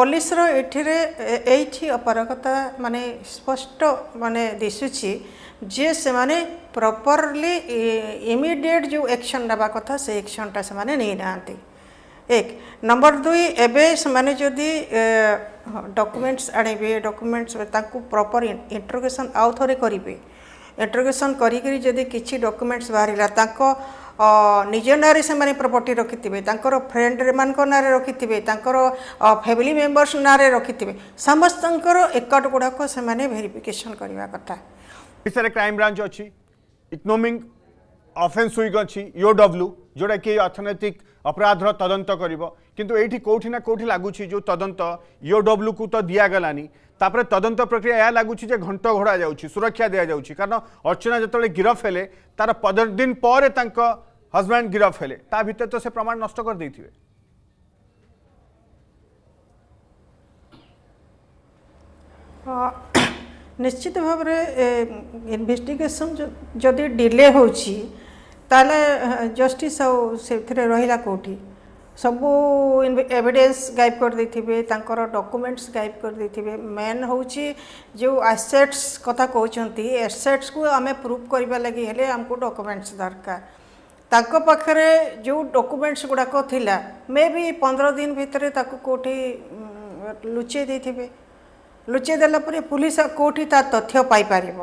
ପୋଲିସର ଏଠିରେ ଏଇଠି ଅପାରଗତା ମାନେ ସ୍ପଷ୍ଟ ମାନେ ଦିଶୁଛି ଯେ ସେମାନେ ପ୍ରପରଲି ଇମିଡ଼ିଏଟ୍ ଯେଉଁ ଏକ୍ସନ୍ ନେବା କଥା ସେ ଏକ୍ସନ୍ଟା ସେମାନେ ନେଇନାହାନ୍ତି ଏକ ନମ୍ବର ଦୁଇ ଏବେ ସେମାନେ ଯଦି ଡକୁମେଣ୍ଟସ୍ ଆଣିବେ ଡକୁମେଣ୍ଟସ୍ ତାଙ୍କୁ ପ୍ରପର ଇଣ୍ଟରୋଗେସନ୍ ଆଉ ଥରେ କରିବେ ଇଣ୍ଟ୍ରୋଗେସନ୍ କରିକିରି ଯଦି କିଛି ଡକୁମେଣ୍ଟସ୍ ବାହାରିଲା ତାଙ୍କ ନିଜ ନାଁରେ ସେମାନେ ପ୍ରପର୍ଟି ରଖିଥିବେ ତାଙ୍କର ଫ୍ରେଣ୍ଡମାନଙ୍କ ନାଁରେ ରଖିଥିବେ ତାଙ୍କର ଫ୍ୟାମିଲି ମେମ୍ବର୍ସ ନାଁରେ ରଖିଥିବେ ସମସ୍ତଙ୍କର ଏକାଉଣ୍ଟ ଗୁଡ଼ାକ ସେମାନେ ଭେରିଫିକେସନ୍ କରିବା କଥା ଓଡ଼ିଶାରେ କ୍ରାଇମ୍ ବ୍ରାଞ୍ଚ ଅଛି ଇକୋନୋମିକ୍ অফেন্স উইক অছি ডব্লু যেটা কি অর্থনৈতিক অপরাধর তদন্ত করব কিন্তু এইটি কোটি না কোটি লাগুছি যে তদন্ত ডব্লু কু তো দিয়াগলানি তাপরে তদন্ত প্রক্রিয়া এ লাগুছি যে ঘণ্ট ঘোড়া যাচ্ছি সুরক্ষা দিয়া যাচ্ছি কারণ অর্চনা যেতবে গিরফ হলে তার পনের দিন পরে তাঁক হজব্যান্ড গিরফ হলে তা ভিতরে তো সে প্রমাণ নষ্ট করে দিয়ে নিশ্চিত ভাবে ইনভেস্টিগেশন যদি ডিলে হচ্ছে ताले जस्टिस रहिला कोठी सब एविडेंस गायब कर दे थे डॉक्यूमेंट्स गायब कर दे थे मेन हूँ जो एसेट्स कथा कहते एसेट्स को आम प्रूफ करने लगी हेले आमको डॉक्यूमेंट्स दरकार पाखे जो डॉक्यूमेंट्स गुड़ाक मे बी पंद्रह दिन भितर कौटी लुचे दे थी ଲୁଚେଇ ଦେଲା ପରେ ପୋଲିସ କେଉଁଠି ତା ତଥ୍ୟ ପାଇପାରିବ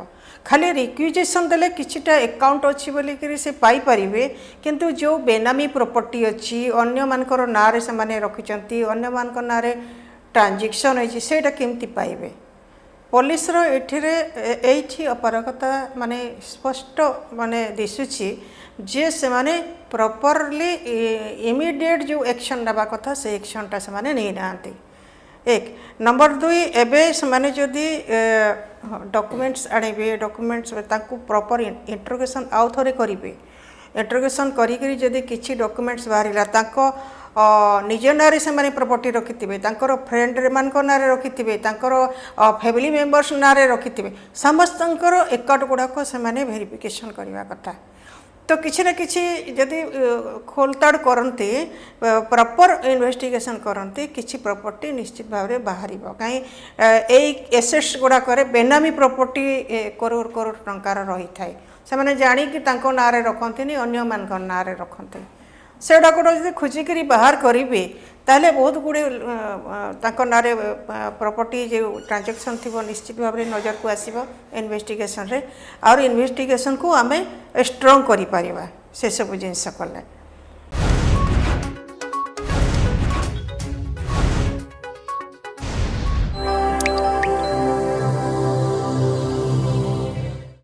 ଖାଲି ରିକ୍ୟୁଜେସନ୍ ଦେଲେ କିଛିଟା ଏକାଉଣ୍ଟ ଅଛି ବୋଲିକରି ସେ ପାଇପାରିବେ କିନ୍ତୁ ଯେଉଁ ବେନାମୀ ପ୍ରପର୍ଟି ଅଛି ଅନ୍ୟମାନଙ୍କର ନାଁରେ ସେମାନେ ରଖିଛନ୍ତି ଅନ୍ୟମାନଙ୍କ ନାଁରେ ଟ୍ରାଞ୍ଜେକ୍ସନ୍ ହେଇଛି ସେଇଟା କେମିତି ପାଇବେ ପୋଲିସର ଏଠିରେ ଏଇଠି ଅପାରଗତା ମାନେ ସ୍ପଷ୍ଟ ମାନେ ଦିଶୁଛି ଯେ ସେମାନେ ପ୍ରପର୍ଲି ଇମିଡ଼ିଏଟ୍ ଯେଉଁ ଏକ୍ସନ୍ ନେବା କଥା ସେ ଏକ୍ସନ୍ଟା ସେମାନେ ନେଇନାହାନ୍ତି এক ନମ୍ବର ଦୁଇ ଏବେ ସେମାନେ ଯଦି ଡକୁମେଣ୍ଟସ୍ ଆଣିବେ ଡକୁମେଣ୍ଟସ୍ ତାଙ୍କୁ ପ୍ରପର୍ ଇଣ୍ଟରଗେସନ୍ ଆଉ ଥରେ କରିବେ ଇଣ୍ଟରଗେସନ୍ କରିକିରି ଯଦି କିଛି ଡକୁମେଣ୍ଟସ୍ ବାହାରିଲା ତାଙ୍କ ନିଜ ନାଁରେ ସେମାନେ ପ୍ରପର୍ଟି ରଖିଥିବେ ତାଙ୍କର ଫ୍ରେଣ୍ଡମାନଙ୍କ ନାଁରେ ରଖିଥିବେ ତାଙ୍କର ଫ୍ୟାମିଲି ମେମ୍ବର୍ସ ନାଁରେ ରଖିଥିବେ ସମସ୍ତଙ୍କର ଏକାଉଣ୍ଟ ଗୁଡ଼ାକ ସେମାନେ ଭେରିଫିକେସନ୍ କରିବା କଥା তো କିଛି ନା କିଛି ଯଦି ଖୋଲତାଡ଼ କରନ୍ତି ପ୍ରପର୍ ଇନଭେଷ୍ଟିଗେସନ୍ କରନ୍ତି କିଛି ପ୍ରପର୍ଟି ନିଶ୍ଚିତ ଭାବରେ ବାହାରିବ କାହିଁ ଏଇ ଏସେଟ୍ସ ଗୁଡ଼ାକରେ ବେନାମୀ ପ୍ରପର୍ଟି କରୋଡ଼ କରୋଡ଼ ଟଙ୍କାର ରହିଥାଏ ସେମାନେ ଜାଣିକି ତାଙ୍କ ନାଁରେ ରଖନ୍ତିନି ଅନ୍ୟମାନଙ୍କ ନାଁରେ ରଖନ୍ତି ସେଗୁଡ଼ାକ ଯଦି ଖୋଜିକରି ବାହାର କରିବେ तेल बहुत गुड़े ना प्रपर्टी जो ट्रांजाक्शन थी निश्चित भाव नजर को आस इनभेटिगेसन आर इनभेटिगेसन को आम स्ट्रंग कर सब जिनस कले